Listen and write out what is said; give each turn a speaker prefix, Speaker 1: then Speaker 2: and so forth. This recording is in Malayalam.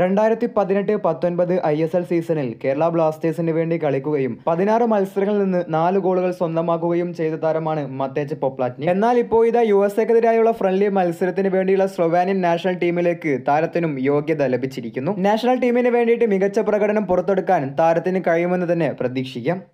Speaker 1: രണ്ടായിരത്തി പതിനെട്ട് പത്തൊൻപത് ഐ എസ് എൽ സീസണിൽ കേരള ബ്ലാസ്റ്റേഴ്സിന് വേണ്ടി കളിക്കുകയും പതിനാറ് മത്സരങ്ങളിൽ നിന്ന് നാല് ഗോളുകൾ സ്വന്തമാക്കുകയും ചെയ്ത താരമാണ് മത്തേജ് പൊപ്ലാറ്റ്നി എന്നാൽ ഇപ്പോൾ ഇതാ യു എസ് എക്കെതിരായുള്ള ഫ്രണ്ട്ലി മത്സരത്തിന് വേണ്ടിയുള്ള സ്ലൊവാനിയൻ നാഷണൽ ടീമിലേക്ക് താരത്തിനും യോഗ്യത ലഭിച്ചിരിക്കുന്നു നാഷണൽ ടീമിന് വേണ്ടിയിട്ട് മികച്ച പ്രകടനം പുറത്തെടുക്കാൻ താരത്തിന് കഴിയുമെന്ന് തന്നെ പ്രതീക്ഷിക്കാം